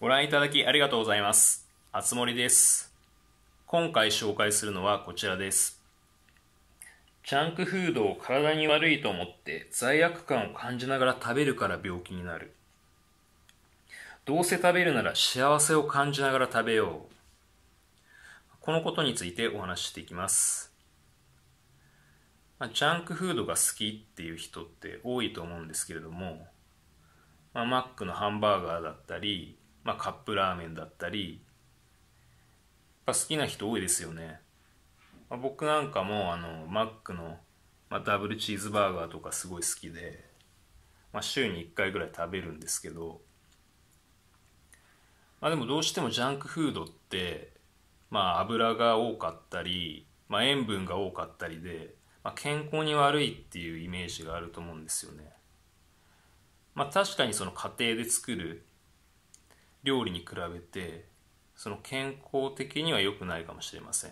ご覧いただきありがとうございます。あつ森です。今回紹介するのはこちらです。ジャンクフードを体に悪いと思って罪悪感を感じながら食べるから病気になる。どうせ食べるなら幸せを感じながら食べよう。このことについてお話ししていきます。まあ、ジャンクフードが好きっていう人って多いと思うんですけれども、まあ、マックのハンバーガーだったり、まあ、カップラーメンだったりま好きな人多いですよね、まあ、僕なんかもあのマックの、まあ、ダブルチーズバーガーとかすごい好きで、まあ、週に1回ぐらい食べるんですけど、まあ、でもどうしてもジャンクフードって、まあ、油が多かったり、まあ、塩分が多かったりで、まあ、健康に悪いっていうイメージがあると思うんですよね。まあ、確かにその家庭で作る料理に比べてその健康的には良くないかもしれません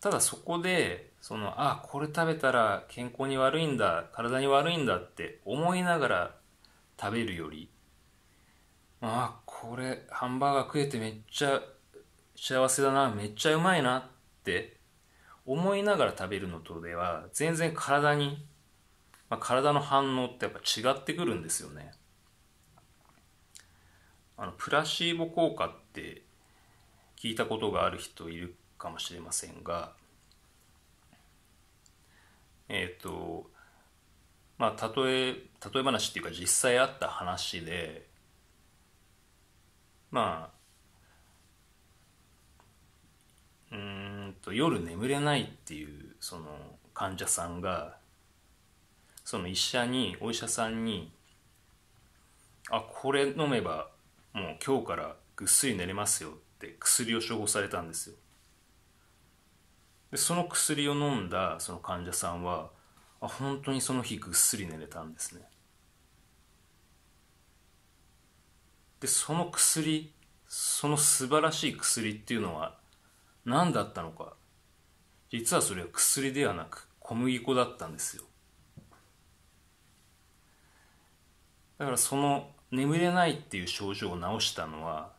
ただそこでそのあこれ食べたら健康に悪いんだ体に悪いんだって思いながら食べるよりあこれハンバーガー食えてめっちゃ幸せだなめっちゃうまいなって思いながら食べるのとでは全然体に、まあ、体の反応ってやっぱ違ってくるんですよねあのプラシーボ効果って聞いたことがある人いるかもしれませんがえっ、ー、とまあ例え例え話っていうか実際あった話でまあうんと夜眠れないっていうその患者さんがその医者にお医者さんに「あこれ飲めばもう今日からぐっすり寝れますよって薬を処方されたんですよでその薬を飲んだその患者さんはあ本当にその日ぐっすり寝れたんですねでその薬その素晴らしい薬っていうのは何だったのか実はそれは薬ではなく小麦粉だったんですよだからその眠れないっていう症状を治したのは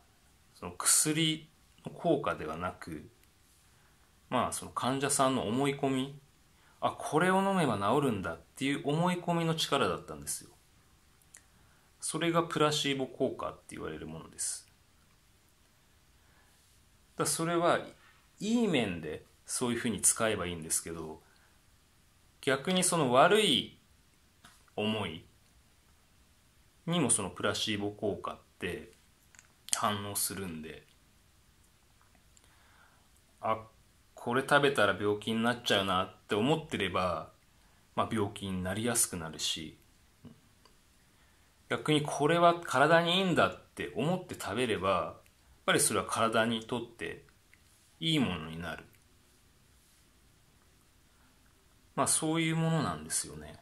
その薬の効果ではなくまあその患者さんの思い込みあこれを飲めば治るんだっていう思い込みの力だったんですよそれがプラシーボ効果って言われるものですだそれはいい面でそういうふうに使えばいいんですけど逆にその悪い思いにもそのプラシーボ効果って反応するんであこれ食べたら病気になっちゃうなって思ってれば、まあ、病気になりやすくなるし逆にこれは体にいいんだって思って食べればやっぱりそれは体にとっていいものになるまあそういうものなんですよね。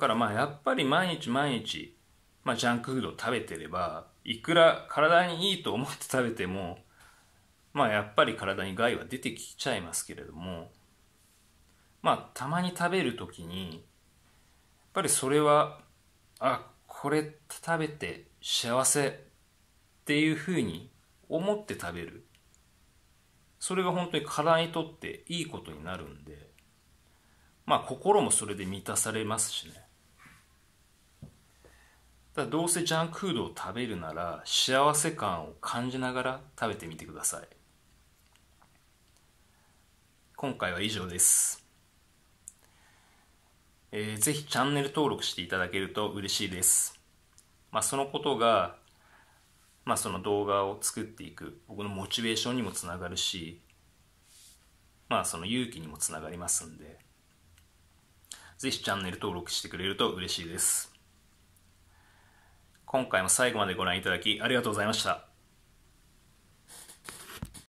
からまあやっぱり毎日毎日、まあ、ジャンクフードを食べてればいくら体にいいと思って食べてもまあやっぱり体に害は出てきちゃいますけれどもまあたまに食べる時にやっぱりそれはあこれ食べて幸せっていうふうに思って食べるそれが本当に体にとっていいことになるんでまあ心もそれで満たされますしねだどうせジャンクフードを食べるなら幸せ感を感じながら食べてみてください今回は以上です、えー、ぜひチャンネル登録していただけると嬉しいです、まあ、そのことが、まあ、その動画を作っていく僕のモチベーションにもつながるしまあその勇気にもつながりますんでぜひチャンネル登録してくれると嬉しいです今回も最後までご覧いただきありがとうございました。